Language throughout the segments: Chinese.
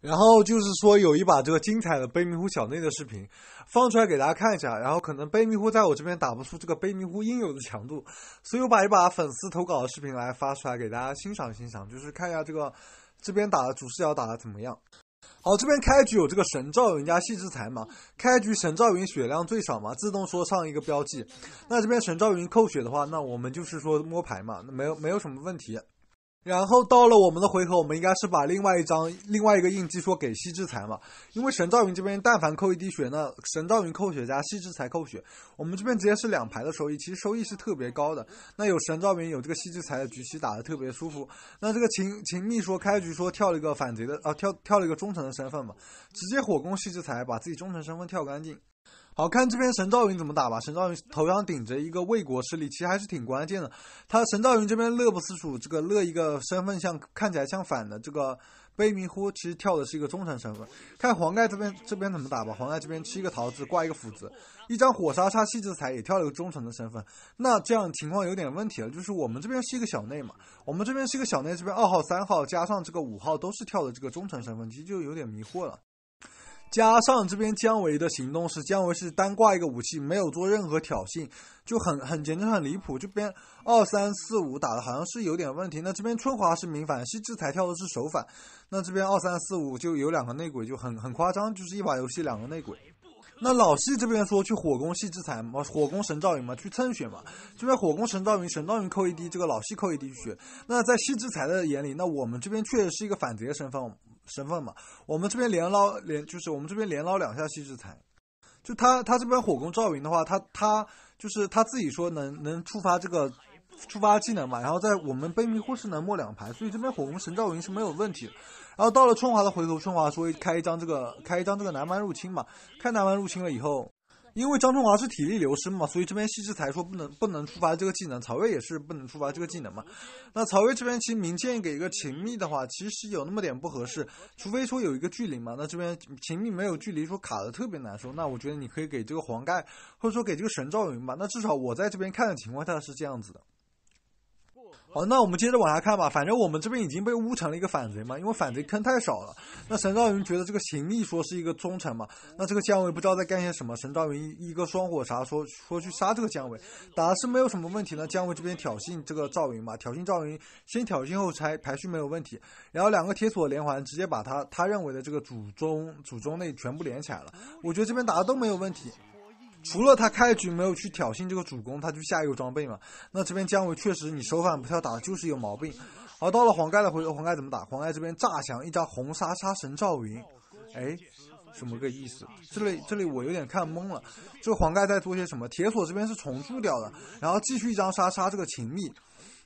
然后就是说，有一把这个精彩的悲迷糊小内的视频放出来给大家看一下。然后可能悲迷糊在我这边打不出这个悲迷糊应有的强度，所以我把一把粉丝投稿的视频来发出来给大家欣赏欣赏，就是看一下这个这边打的主视角打的怎么样。好，这边开局有这个神赵云加细之才嘛，开局神赵云血量最少嘛，自动说上一个标记。那这边神赵云扣血的话，那我们就是说摸牌嘛，那没有没有什么问题。然后到了我们的回合，我们应该是把另外一张另外一个印记说给西之才嘛，因为神赵云这边但凡扣一滴血，那神赵云扣血加西之才扣血，我们这边直接是两排的收益，其实收益是特别高的。那有神赵云，有这个西之才的局其实打的特别舒服。那这个秦秦秘说开局说跳了一个反贼的，啊跳跳了一个忠臣的身份嘛，直接火攻西之才，把自己忠臣身份跳干净。好看这边神赵云怎么打吧，神赵云头上顶着一个魏国势力，其实还是挺关键的。他神赵云这边乐不思蜀，这个乐一个身份像看起来像反的，这个悲鸣呼，其实跳的是一个忠诚身份。看黄盖这边这边怎么打吧，黄盖这边吃一个桃子，挂一个斧子，一张火杀叉戏制裁，也跳了一个忠诚的身份。那这样情况有点问题了，就是我们这边是一个小内嘛，我们这边是一个小内，这边二号、三号加上这个五号都是跳的这个忠诚身份，其实就有点迷惑了。加上这边姜维的行动是姜维是单挂一个武器，没有做任何挑衅，就很很简直很离谱。这边二三四五打的好像是有点问题。那这边春华是明反，西志才跳的是首反。那这边二三四五就有两个内鬼，就很很夸张，就是一把游戏两个内鬼。那老戏这边说去火攻，戏志才嘛，火攻神赵云嘛，去蹭血嘛。这边火攻神赵云，神赵云扣一滴，这个老戏扣一滴血。那在戏志才的眼里，那我们这边确实是一个反贼身份。身份嘛，我们这边连捞连就是我们这边连捞两下西制裁，就他他这边火攻赵云的话，他他就是他自己说能能触发这个触发技能嘛，然后在我们卑迷护士能摸两排，所以这边火攻神赵云是没有问题的。然后到了春华的回头，春华说开一张这个开一张这个南蛮入侵嘛，开南蛮入侵了以后。因为张春华是体力流失嘛，所以这边西施才说不能不能触发这个技能，曹魏也是不能触发这个技能嘛。那曹魏这边其实明建议给一个秦密的话，其实有那么点不合适，除非说有一个距离嘛。那这边秦密没有距离，说卡的特别难受。那我觉得你可以给这个黄盖，或者说给这个神赵云吧。那至少我在这边看的情况下是这样子的。好，那我们接着往下看吧。反正我们这边已经被污成了一个反贼嘛，因为反贼坑太少了。那神赵云觉得这个行李说是一个忠臣嘛，那这个姜维不知道在干些什么。神赵云一个双火啥说说去杀这个姜维，打的是没有什么问题。呢。姜维这边挑衅这个赵云嘛，挑衅赵云先挑衅后拆，排序没有问题。然后两个铁索连环直接把他他认为的这个祖宗祖宗内全部连起来了。我觉得这边打的都没有问题。除了他开局没有去挑衅这个主公，他去下一个装备嘛。那这边姜维确实，你手反不跳打就是有毛病。而到了黄盖的回合，黄盖怎么打？黄盖这边炸墙，一张红杀杀神赵云。哎，什么个意思？这里这里我有点看懵了。这个黄盖在做些什么？铁索这边是重铸掉了，然后继续一张杀杀这个秦密。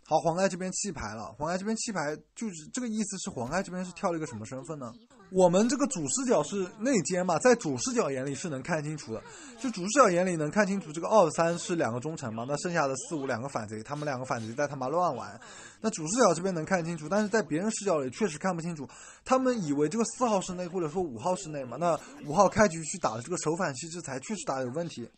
好，黄盖这边弃牌了。黄盖这边弃牌，就是这个意思是黄盖这边是跳了一个什么身份呢？我们这个主视角是内奸嘛，在主视角眼里是能看清楚的。就主视角眼里能看清楚，这个二三是两个忠臣嘛，那剩下的四五两个反贼，他们两个反贼在他妈乱玩。那主视角这边能看清楚，但是在别人视角里确实看不清楚。他们以为这个四号是内，或者说五号是内嘛？那五号开局去打的这个首反西制裁确实打有问题。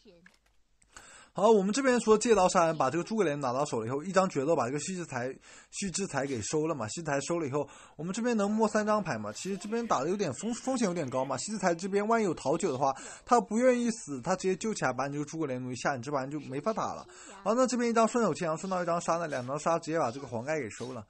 好，我们这边说借刀杀人，把这个诸葛亮拿到手了以后，一张绝斗把这个西志才、西志才给收了嘛。西志才收了以后，我们这边能摸三张牌嘛？其实这边打的有点风风险有点高嘛。西志才这边万一有桃酒的话，他不愿意死，他直接救起来，把你这个诸葛亮弄一下，你这把人就没法打了。好，那这边一张顺手牵羊，顺到一张杀，那两张杀直接把这个黄盖给收了。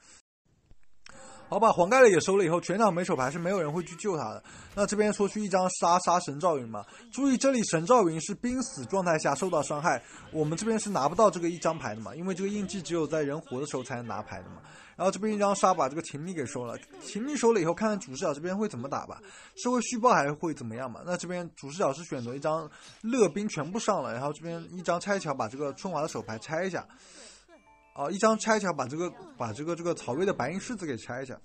好吧，黄盖了也收了以后，全场没手牌是没有人会去救他的。那这边出去一张杀，杀神赵云嘛。注意这里神赵云是濒死状态下受到伤害，我们这边是拿不到这个一张牌的嘛，因为这个印记只有在人活的时候才能拿牌的嘛。然后这边一张杀把这个秦明给收了，秦明收了以后，看看主视角这边会怎么打吧，是会续报还是会怎么样嘛？那这边主视角是选择一张乐兵全部上了，然后这边一张拆桥把这个春华的手牌拆一下。啊，一张拆一下，把这个把这个这个曹魏的白银狮子给拆一下。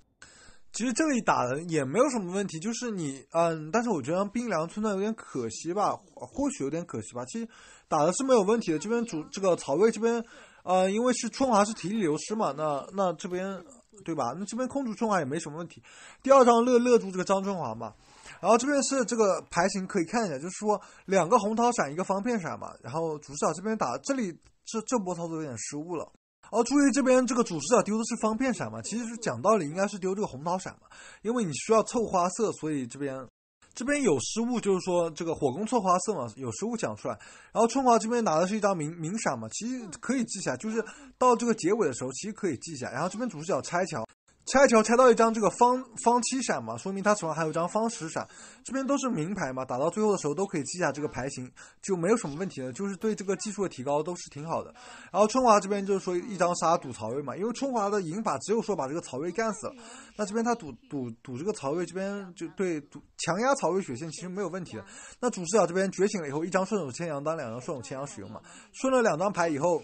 其实这里打的也没有什么问题，就是你嗯，但是我觉得冰凉村段有点可惜吧，或许有点可惜吧。其实打的是没有问题的，这边主这个曹魏这边，呃，因为是春华是体力流失嘛，那那这边对吧？那这边空住春华也没什么问题。第二张勒勒住这个张春华嘛，然后这边是这个牌型可以看一下，就是说两个红桃闪，一个方片闪嘛。然后主视角这边打，这里这这波操作有点失误了。哦，注意这边这个主视角丢的是方片闪嘛，其实是讲道理应该是丢这个红桃闪嘛，因为你需要凑花色，所以这边，这边有失误就是说这个火攻凑花色嘛，有失误讲出来。然后春华这边拿的是一张明明闪嘛，其实可以记下，就是到这个结尾的时候其实可以记下。然后这边主视角拆桥。拆桥拆到一张这个方方七闪嘛，说明他手上还有一张方十闪。这边都是名牌嘛，打到最后的时候都可以记下这个牌型，就没有什么问题了。就是对这个技术的提高都是挺好的。然后春华这边就是说一张杀赌曹魏嘛，因为春华的赢法只有说把这个曹魏干死了。那这边他赌赌赌这个曹魏，这边就对赌强压曹魏血线其实没有问题的。那主视角这边觉醒了以后，一张顺手牵羊当两张顺手牵羊使用嘛，顺了两张牌以后，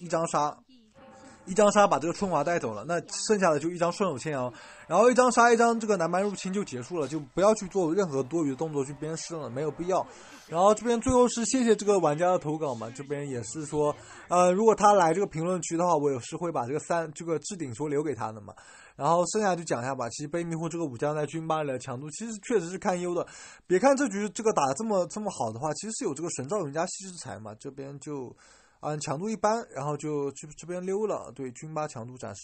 一张杀。一张杀把这个春华带走了，那剩下的就一张顺手牵羊，然后一张杀，一张这个南蛮入侵就结束了，就不要去做任何多余的动作去鞭尸了，没有必要。然后这边最后是谢谢这个玩家的投稿嘛，这边也是说，呃，如果他来这个评论区的话，我也是会把这个三这个置顶说留给他的嘛。然后剩下就讲一下吧，其实悲迷糊这个武将在军班里的强度其实确实是堪忧的，别看这局这个打这么这么好的话，其实是有这个神造人家西施才嘛，这边就。嗯，强度一般，然后就去这边溜了。对，军八强度展示。